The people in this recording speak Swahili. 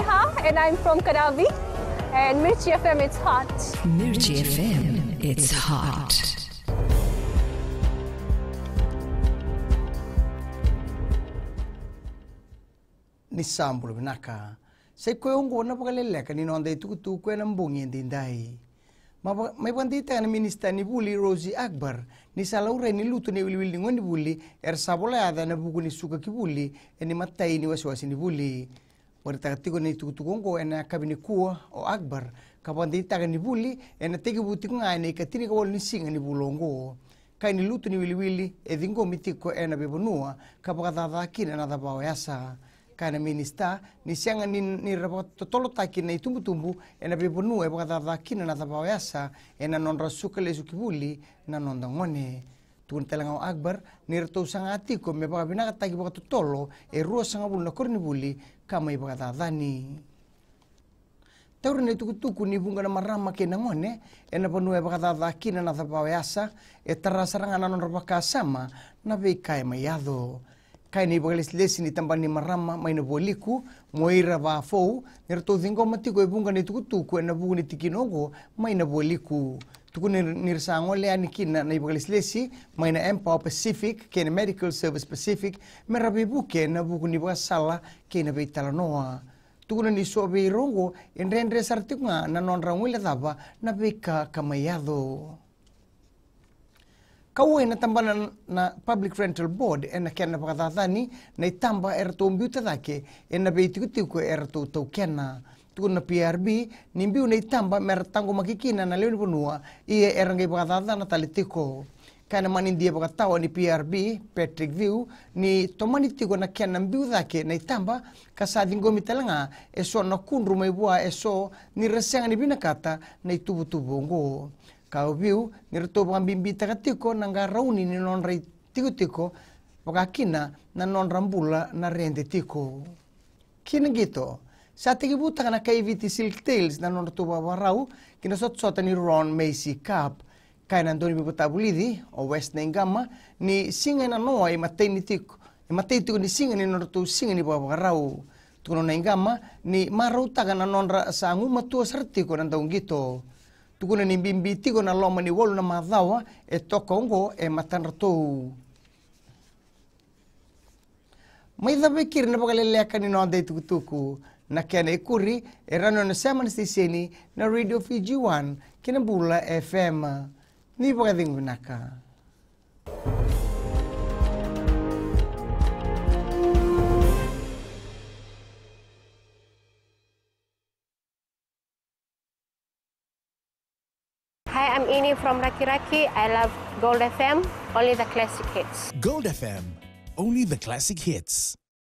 Neha and I'm from Karavi and Mirchi FM it's hot. Mirchi FM it's hot. Nisambulu binaka. Sekwe ungu wana pakaleleka ninonda itukutu kwe nambungi mbungi ndindai. May pandita na minista ni Buli Rosie Akbar ni salaure ni lutu ni wiliwili ngoni Buli er sabola ada na buku ni suka ki Buli ni matai ni wasiwasi ni Buli. wari tagatigo tukutukongo ena kabini kuwa o akbar kapandi taga ni buli ena tegi butikunga aina ikatini kawal ni singa ni bulongo ka ni lutu ni wiliwili edingo mitiko ena bebonua kapakadhadha kina na dhabawa yasa na minista ni sianga ni ni totolo na itumbu tumbu ena bebonua epakadhadha kina na dhabawa yasa ena nonra sukale sukibuli na nondangone tukun telanga akbar nirto sangati ko me baka binaka tagi baka to tolo e rua sanga bulu na korni buli kama ibaka tadani Tauri na tukutuku ni bunga na marama ke nangone e na panu e baka tadakina na tapawe asa e tarasaranga na non rabaka sama na veikai mayado. kaina i vakalesilesi ni tamba marama mai na vualiku moira vafou ni ratoucinga matiko i vuga ni tukutuku e na vuga ni tikinogo mai na vualiku tuku ni lea nikina na i maina mai empower pacific kei medical service pacific me ravivuke na bugu ni vakasala kei na noa tuku na ni soaveirogo e dreadre saratiuga na nondragui latava na veika kamaiado na inatambana na public rental board ena kena pakathathani na itamba eratou mbiu tathake enaveitikutiku eratou tau kena tukuna PRB ni mbiu na itamba meratangu makikina na leo niponua iye erangai pakathathana talitiko kana manindia pakatawa ni PRB Patrick View ni tiko na kena mbiu thake na itamba kasathi ngomi talanga eso na kundru maibua eso ni resenga ni vinakata na itubutubu nguu bimbi nirto pangbimbita katiko nanggarauni ni nonrai tiko tiko wakakina na nonrambula na rende tiko kina gitu saat ini buta kana kaiviti silk tails na nonrto rau kina sotsota ni Ron Macy Cup kai na ndoni tabulidi o West Nenggama ni singa na noa i mateni tiko i tiko ni singa ni nonrto singa ni wawarau tukono na ingama ni marau taga na nonra sangu matua sertiko na ndong gitu tukuna ni mbimbitigo na loma ni wolu na mathawa e tokongo e matanratu maitha vikiri na vakaleleakani noondei tukutuku na kena ikuri e rano na sema station na radio fiji 1 bula fm ni vakathinguvinaka Hi, I'm Ini from Raki Raki. I love Gold FM, only the classic hits. Gold FM, only the classic hits.